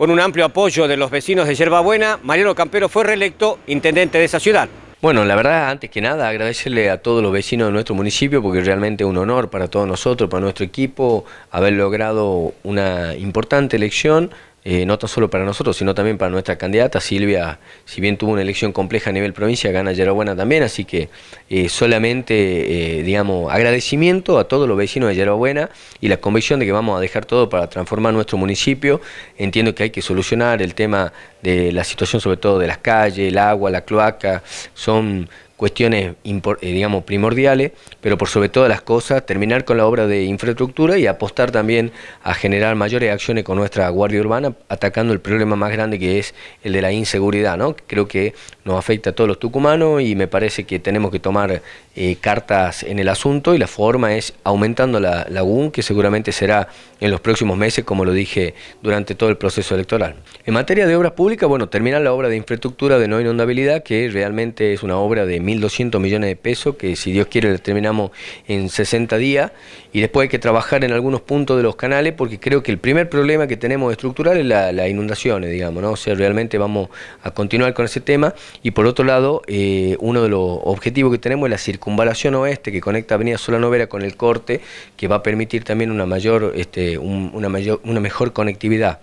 Con un amplio apoyo de los vecinos de Yerbabuena, Mariano Campero fue reelecto intendente de esa ciudad. Bueno, la verdad, antes que nada, agradecerle a todos los vecinos de nuestro municipio porque realmente es un honor para todos nosotros, para nuestro equipo, haber logrado una importante elección eh, no tan solo para nosotros, sino también para nuestra candidata. Silvia, si bien tuvo una elección compleja a nivel provincia, gana Yerobuena también, así que eh, solamente, eh, digamos, agradecimiento a todos los vecinos de Yerobuena y la convicción de que vamos a dejar todo para transformar nuestro municipio. Entiendo que hay que solucionar el tema de la situación, sobre todo de las calles, el agua, la cloaca, son cuestiones, eh, digamos, primordiales, pero por sobre todas las cosas, terminar con la obra de infraestructura y apostar también a generar mayores acciones con nuestra Guardia Urbana, atacando el problema más grande que es el de la inseguridad, ¿no? Creo que nos afecta a todos los tucumanos y me parece que tenemos que tomar eh, cartas en el asunto y la forma es aumentando la, la que seguramente será en los próximos meses, como lo dije durante todo el proceso electoral. En materia de obras públicas, bueno, terminar la obra de infraestructura de no inundabilidad, que realmente es una obra de 1.200 millones de pesos, que si Dios quiere terminamos en 60 días, y después hay que trabajar en algunos puntos de los canales, porque creo que el primer problema que tenemos estructural es las la inundaciones, digamos, ¿no? O sea, realmente vamos a continuar con ese tema, y por otro lado, eh, uno de los objetivos que tenemos es la circunvalación oeste, que conecta Avenida Solanovera con el corte, que va a permitir también una mayor, este, una mayor, una mejor conectividad.